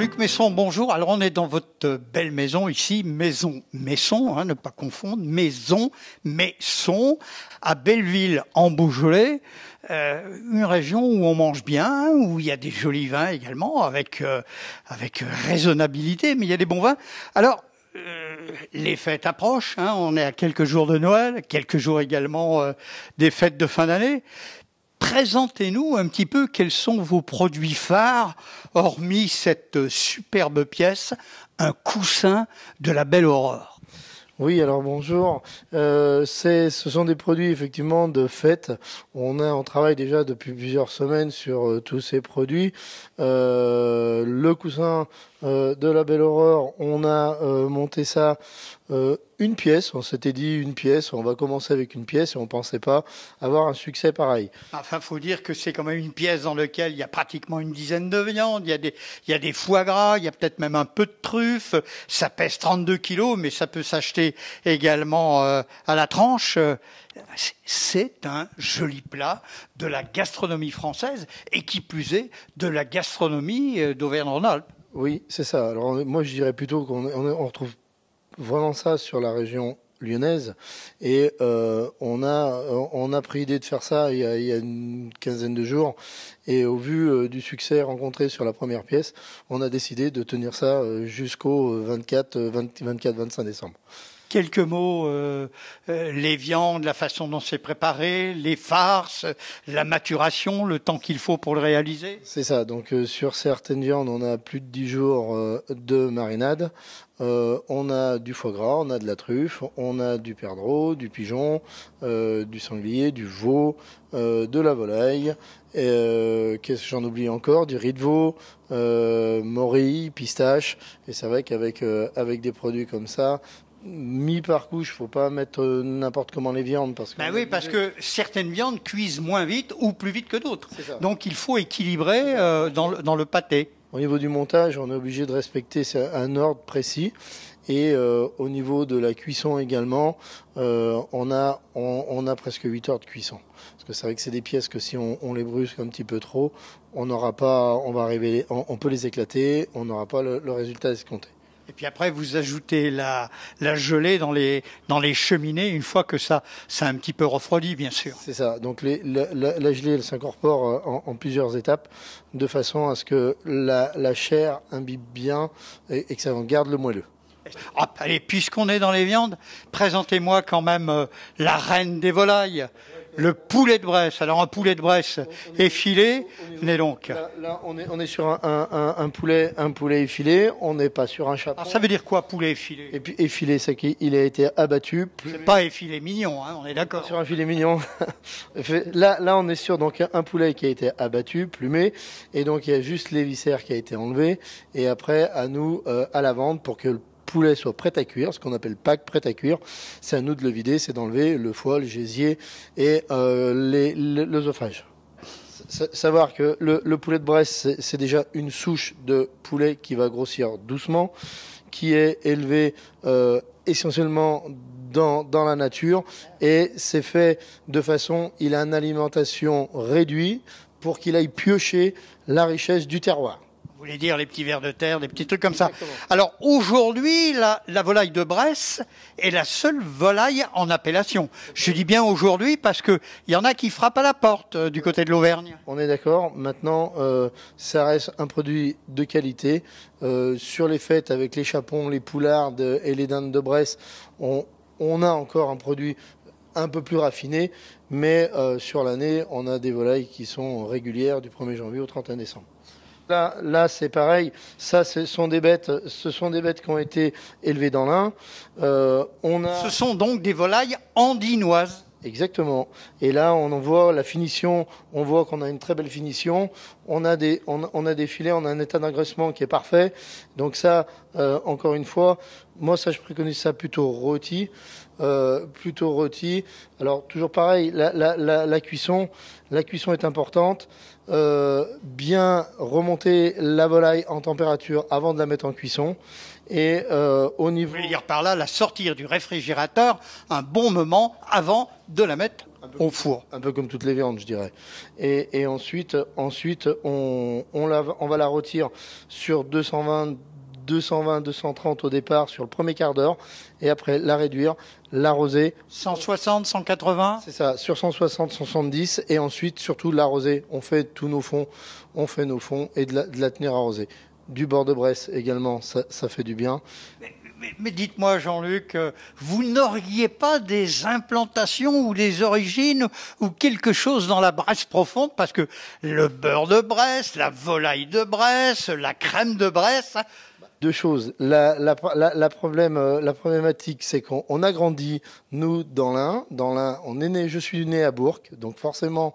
Jean-Luc Messon, bonjour. Alors on est dans votre belle maison ici, Maison Messon, hein, ne pas confondre, Maison Messon, à Belleville en Beaujolais, euh, une région où on mange bien, où il y a des jolis vins également, avec, euh, avec raisonnabilité, mais il y a des bons vins. Alors euh, les fêtes approchent, hein. on est à quelques jours de Noël, quelques jours également des fêtes de fin d'année. Présentez-nous un petit peu quels sont vos produits phares, hormis cette superbe pièce, un coussin de la belle aurore. Oui, alors bonjour. Euh, ce sont des produits effectivement de fête. On a, on travaille déjà depuis plusieurs semaines sur euh, tous ces produits. Euh, le coussin de la Belle Aurore, on a monté ça euh, une pièce. On s'était dit une pièce, on va commencer avec une pièce et on pensait pas avoir un succès pareil. Enfin, faut dire que c'est quand même une pièce dans laquelle il y a pratiquement une dizaine de viandes, il y a des, il y a des foie gras, il y a peut-être même un peu de truffes. Ça pèse 32 kilos, mais ça peut s'acheter également euh, à la tranche. C'est un joli plat de la gastronomie française et qui plus est de la gastronomie euh, d'Auvergne-Rhône-Alpes. Oui, c'est ça. Alors moi, je dirais plutôt qu'on retrouve vraiment ça sur la région lyonnaise et euh, on a euh, on a pris l'idée de faire ça il y, a, une quinzaine de jours et au vu euh, du succès rencontré sur la première pièce on a décidé de tenir ça jusqu'au 24 24 25 décembre quelques mots, euh, euh, les viandes, la façon dont c'est préparé, les farces, la maturation, le temps qu'il faut pour le réaliser C'est ça, donc euh, sur certaines viandes, on a plus de 10 jours de marinade. on a du foie gras, on a de la truffe, on a du perdreau, du pigeon, du sanglier, du veau, de la volaille, qu'est-ce que j'en oublie encore Du riz de veau, euh, morille, pistache. Et c'est vrai qu'avec avec des produits comme ça, mis par couche, faut pas mettre euh, n'importe comment les viandes parce que. Ben oui, parce que certaines viandes cuisent moins vite ou plus vite que d'autres. Donc il faut équilibrer euh, dans, le, dans, le, pâté. Au niveau du montage, on est obligé de respecter un ordre précis. Et euh, au niveau de la cuisson également, on, a, on, a presque 8 heures de cuisson. Parce que c'est vrai que c'est des pièces que si on, les brusque un petit peu trop, on n'aura pas, on va arriver, on, peut les éclater, on n'aura pas le résultat escompté. Et puis après, vous ajoutez la, la gelée dans les, dans les cheminées une fois que ça, ça a un petit peu refroidi, bien sûr. C'est ça. Donc la, la, gelée, elle s'incorpore euh, en, plusieurs étapes de façon à ce que la, la chair imbibe bien et, que ça en garde le moelleux. allez, puisqu'on est dans les viandes, présentez-moi quand même euh, la reine des volailles le poulet de Bresse. Alors un poulet de Bresse effilé, n'est donc. Là, on, est, on, est, sur un, un, un, poulet, un poulet effilé, on n'est pas sur un chapeau. Alors ça veut dire quoi poulet effilé Et puis effilé, c'est qu'il a été abattu. Pas effilé mignon, hein, on est d'accord. Sur un filet mignon. là, là, on est sur donc un poulet qui a été abattu, plumé, et donc il y a juste les qui a été enlevé, et après à nous euh, à la vente pour que le poulet soit prêt à cuire, ce qu'on appelle pack prêt à cuire. C'est à nous de le vider, c'est d'enlever le foie, le gésier et euh, l'œsophage. Savoir que le, poulet de Bresse, c'est déjà une souche de poulet qui va grossir doucement, qui est élevé euh, essentiellement dans, dans, la nature et c'est fait de façon, il a une alimentation réduite pour qu'il aille piocher la richesse du terroir. Vous voulez dire les petits vers de terre, des petits trucs comme ça. Alors aujourd'hui, la, volaille de Bresse est la seule volaille en appellation. Je dis bien aujourd'hui parce qu'il y en a qui frappent à la porte euh, du côté de l'Auvergne. On est d'accord. Maintenant, euh, ça reste un produit de qualité. Euh, sur les fêtes avec les chapons, les poulardes et les dindes de Bresse, on, a encore un produit un peu plus raffiné, mais sur l'année, on a des volailles qui sont régulières du 1er janvier au 31 décembre. Là, c'est pareil. Ça, ce sont des bêtes. Ce sont des bêtes qui ont été élevées dans l'Ain. Euh, on a. Ce sont donc des volailles andinoises. Exactement. Et là, on en voit la finition. On voit qu'on a une très belle finition. On a des, on, a des filets. On a un état d'agressement qui est parfait. Donc ça, euh, encore une fois, moi ça, je préconise ça plutôt rôti, euh, plutôt rôti. Alors toujours pareil, la cuisson, la cuisson est importante. Euh, bien remonter la volaille en température avant de la mettre en cuisson. Et euh, au niveau. Je veux dire par là la sortir du réfrigérateur un bon moment avant de la mettre au four. Un peu comme toutes les viandes, je dirais. Et, ensuite, ensuite on, on, la, on va la retirer sur 220 220-230 au départ sur le premier quart d'heure et après la réduire, l'arroser. 160, 180 C'est ça, sur 160, 170 et ensuite surtout l'arroser. On fait tous nos fonds, on fait nos fonds et de la, de la tenir arrosée. Du bord de Bresse également, ça, fait du bien. mais dites-moi, Jean-Luc, euh, vous n'auriez pas des implantations ou des origines ou quelque chose dans la Bresse profonde Parce que le beurre de Bresse, la volaille de Bresse, la crème de Bresse, deux choses. La, problème, euh, la problématique, c'est qu'on a grandi, nous, dans l'Ain. Dans l'Ain, est né, je suis né à Bourg, donc forcément,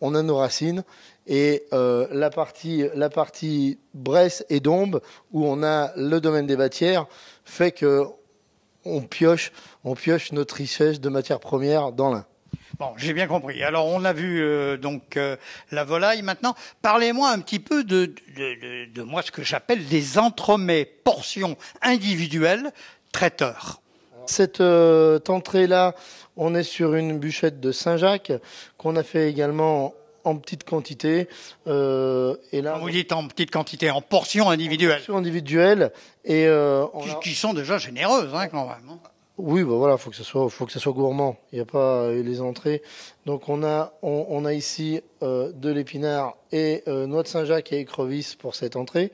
on a nos racines. Et euh, la partie, la partie Bresse et Dombe, où on a le domaine des bâtières, fait que on pioche, on pioche notre richesse de matières premières dans l'Ain. Bon, j'ai bien compris. Alors, on a vu euh, donc euh, la volaille. Maintenant, parlez-moi un petit peu de, de, de, de moi ce que j'appelle des entremets, portions individuelles, traiteurs. Cette euh, entrée-là, on est sur une bûchette de Saint-Jacques qu'on a fait également en petite quantité. Euh, et là, vous dites en petite quantité, en portions individuelles. En portions individuelles et qui, sont déjà généreuses hein, quand même. Hein. Oui, il bah voilà, faut que ce soit, faut que soit gourmand. Il n'y a pas euh, les entrées. Donc on a, on, a ici euh, de l'épinard et euh, noix de Saint-Jacques et écrevisse pour cette entrée.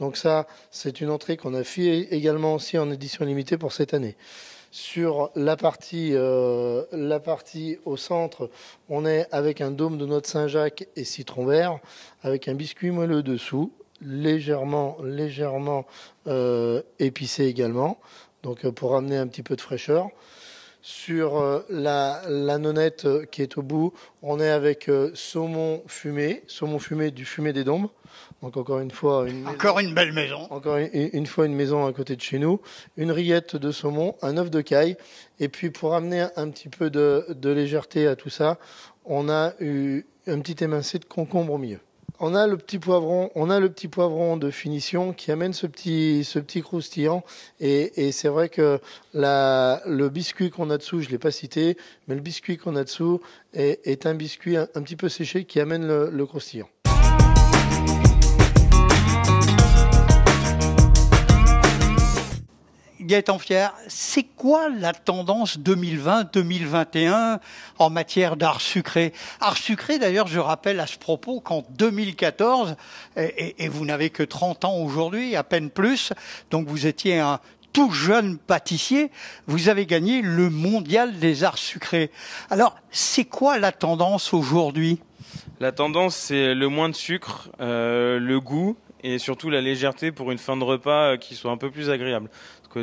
Donc ça, c'est une entrée qu'on a fait également aussi en édition limitée pour cette année. Sur la partie, la partie au centre, on est avec un dôme de noix de Saint-Jacques et citron vert, avec un biscuit moelleux dessous, légèrement, légèrement épicé également donc euh, pour amener un petit peu de fraîcheur. Sur euh, la, nonnette euh, qui est au bout, on est avec saumon fumé, saumon fumé du fumé des dombes. Donc encore une fois, une encore une belle maison. Encore une, fois une maison à côté de chez nous, une rillette de saumon, un œuf de caille, et puis pour amener un petit peu de, de légèreté à tout ça, on a eu un petit émincé de concombre au milieu. On a le petit poivron, on a le petit poivron de finition qui amène ce petit, ce petit croustillant. Et, c'est vrai que la, le biscuit qu'on a dessous, je l'ai pas cité, mais le biscuit qu'on a dessous est, est un biscuit un, petit peu séché qui amène le, le croustillant. Gaëtan Fier, c'est quoi la tendance 2020-2021 en matière d'art sucré Art sucré, d'ailleurs, je rappelle à ce propos qu'en 2014, et, vous n'avez que 30 ans aujourd'hui, à peine plus, donc vous étiez un tout jeune pâtissier, vous avez gagné le mondial des arts sucrés. Alors, c'est quoi la tendance aujourd'hui la tendance, c'est le moins de sucre, euh, le goût, et surtout la légèreté pour une fin de repas euh, qui soit un peu plus agréable.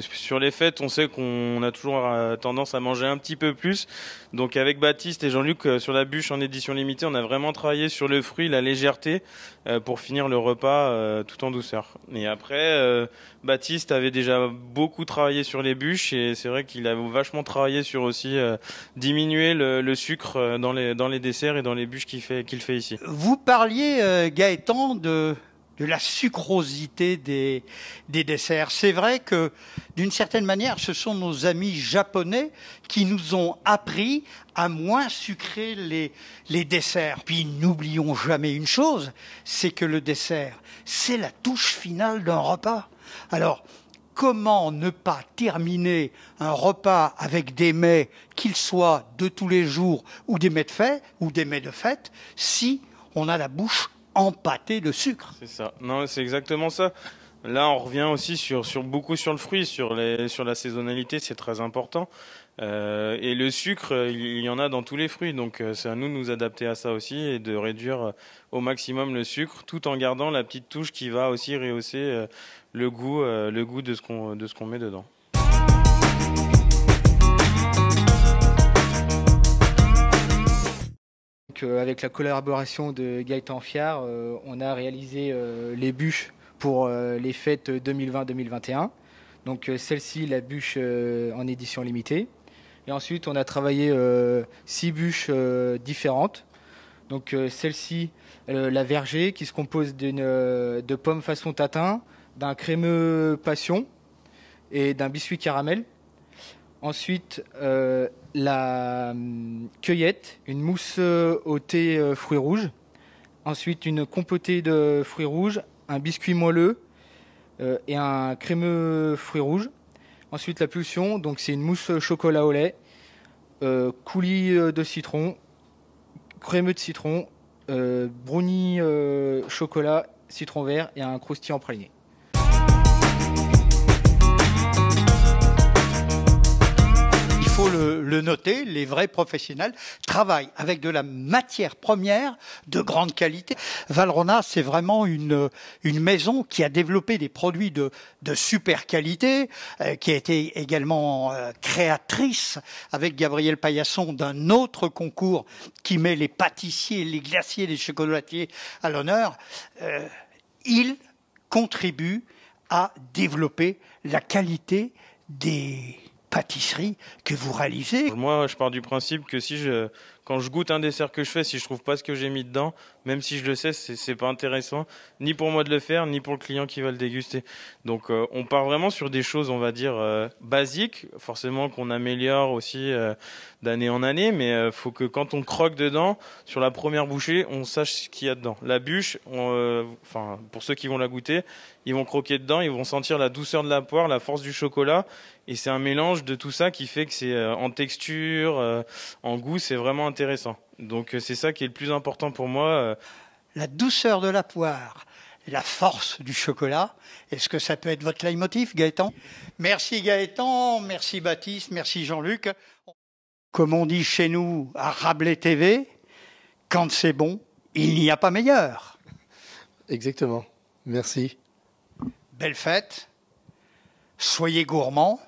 sur les fêtes, on sait qu'on a toujours euh, tendance à manger un petit peu plus. Donc avec Baptiste et Jean-Luc euh, sur la bûche en édition limitée, on a vraiment travaillé sur le fruit, la légèreté pour finir le repas tout en douceur. Et après, Baptiste avait déjà beaucoup travaillé sur les bûches et c'est vrai qu'il a vachement travaillé sur aussi diminuer le, sucre dans les, dans les desserts et dans les bûches qu'il fait, qu'il fait ici. Vous parliez, Gaëtan, de de la sucrosité des, des desserts. C'est vrai que, d'une certaine manière, ce sont nos amis japonais qui nous ont appris à moins sucrer les, les desserts. Puis n'oublions jamais une chose, c'est que le dessert, c'est la touche finale d'un repas. Alors, comment ne pas terminer un repas avec des mets, qu'ils soient de tous les jours ou des mets de fête, ou des mets de fête, si on a la bouche empâté de sucre. C'est ça. Non, c'est exactement ça. Là, on revient aussi sur, beaucoup sur le fruit, sur, la saisonnalité, c'est très important. Euh, et le sucre, il y en a dans tous les fruits, donc euh, c'est à nous de nous adapter à ça aussi et de réduire euh, au maximum le sucre, tout en gardant la petite touche qui va aussi rehausser le goût, le goût de ce qu'on met dedans. Euh, avec la collaboration de Gaëtan Fiard, euh, on a réalisé euh, les bûches pour les fêtes 2020-2021. Donc, celle-ci, la bûche en édition limitée. Et ensuite, on a travaillé six bûches différentes. Donc, celle-ci, la verger, qui se compose de pommes façon tatin, d'un crémeux passion et d'un biscuit caramel. Ensuite, euh, la hum, cueillette, une mousse euh, au thé euh, fruits rouges. Ensuite, une compotée de fruits rouges, un biscuit moelleux et un crémeux fruits rouges. Ensuite, la pulsion, donc c'est une mousse chocolat au lait, coulis de citron, crémeux de citron, brownie chocolat, citron vert et un croustillant praliné. le, noter, les vrais professionnels travaillent avec de la matière première de grande qualité. Valrona, c'est vraiment une, maison qui a développé des produits de, super qualité, euh, qui a été également euh, créatrice avec Gabriel Paillasson d'un autre concours qui met les pâtissiers, les glaciers, les chocolatiers à l'honneur. Euh, il contribue à développer la qualité des pâtisserie que vous réalisez. Moi, je pars du principe que si je quand je goûte un dessert que je fais, si je trouve pas ce que j'ai mis dedans, même si je le sais, c'est pas intéressant, ni pour moi de le faire, ni pour le client qui va le déguster. Donc euh, on part vraiment sur des choses, on va dire euh, basiques, forcément qu'on améliore aussi euh, d'année en année, mais faut que quand on croque dedans, sur la première bouchée, on sache ce qu'il y a dedans. La bûche, enfin pour ceux qui vont la goûter, ils vont croquer dedans, ils vont sentir la douceur de la poire, la force du chocolat, et c'est un mélange de tout ça qui fait que c'est en texture, en goût, c'est vraiment intéressant. Donc euh, c'est ça qui est le plus important pour moi. Euh. La douceur de la poire, la force du chocolat. Est-ce que ça peut être votre leitmotiv, Gaëtan Merci Gaëtan, merci Baptiste, merci Jean-Luc. Comme on dit chez nous à Rabelais TV, quand c'est bon, il n'y a pas meilleur. Exactement. Merci. Belle fête. Soyez gourmands.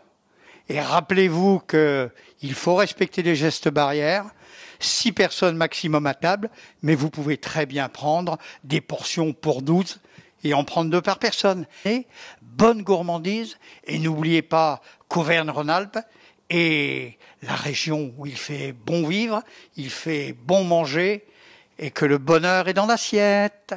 Et rappelez-vous qu'il faut respecter les gestes barrières six personnes maximum à table, mais vous pouvez très bien prendre des portions pour 12 et en prendre deux par personne. Et bonne gourmandise, et n'oubliez pas qu'Auvergne-Rhône-Alpes est la région où il fait bon vivre, il fait bon manger, et que le bonheur est dans l'assiette.